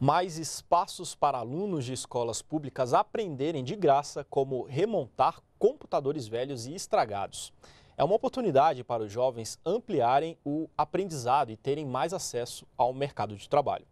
mais espaços para alunos de escolas públicas aprenderem de graça como remontar computadores velhos e estragados. É uma oportunidade para os jovens ampliarem o aprendizado e terem mais acesso ao mercado de trabalho.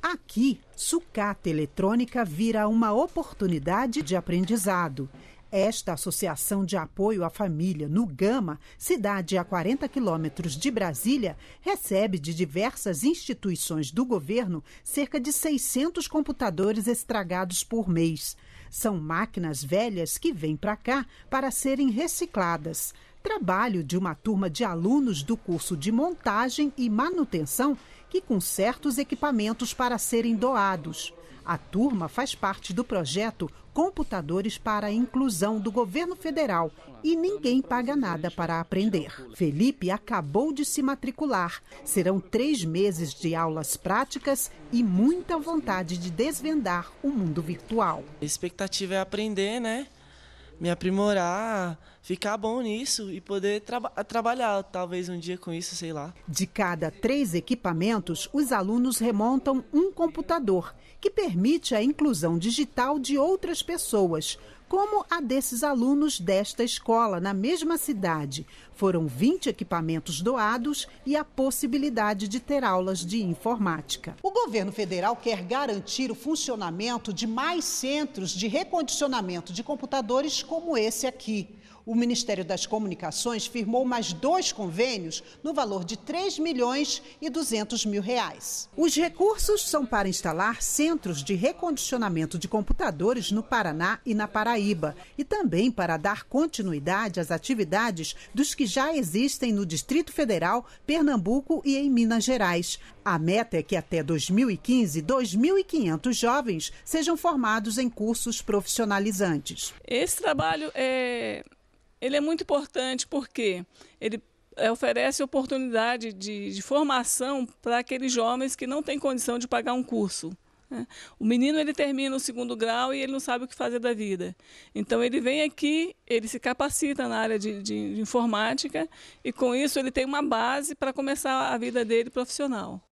Aqui, sucata eletrônica vira uma oportunidade de aprendizado esta associação de apoio à família no Gama, cidade a 40 quilômetros de Brasília, recebe de diversas instituições do governo cerca de 600 computadores estragados por mês. São máquinas velhas que vêm para cá para serem recicladas. Trabalho de uma turma de alunos do curso de montagem e manutenção e com certos equipamentos para serem doados. A turma faz parte do projeto Computadores para a Inclusão do Governo Federal e ninguém paga nada para aprender. Felipe acabou de se matricular. Serão três meses de aulas práticas e muita vontade de desvendar o mundo virtual. A expectativa é aprender, né? Me aprimorar, ficar bom nisso e poder tra trabalhar talvez um dia com isso, sei lá. De cada três equipamentos, os alunos remontam um computador, que permite a inclusão digital de outras pessoas, como a desses alunos desta escola, na mesma cidade. Foram 20 equipamentos doados e a possibilidade de ter aulas de informática. O governo federal quer garantir o funcionamento de mais centros de recondicionamento de computadores como esse aqui. O o Ministério das Comunicações firmou mais dois convênios no valor de 3 milhões e 200 mil reais. Os recursos são para instalar centros de recondicionamento de computadores no Paraná e na Paraíba e também para dar continuidade às atividades dos que já existem no Distrito Federal, Pernambuco e em Minas Gerais. A meta é que até 2015, 2.500 jovens sejam formados em cursos profissionalizantes. Esse trabalho é ele é muito importante porque ele é, oferece oportunidade de, de formação para aqueles jovens que não têm condição de pagar um curso. Né? O menino ele termina o segundo grau e ele não sabe o que fazer da vida. Então ele vem aqui, ele se capacita na área de, de, de informática e com isso ele tem uma base para começar a vida dele profissional.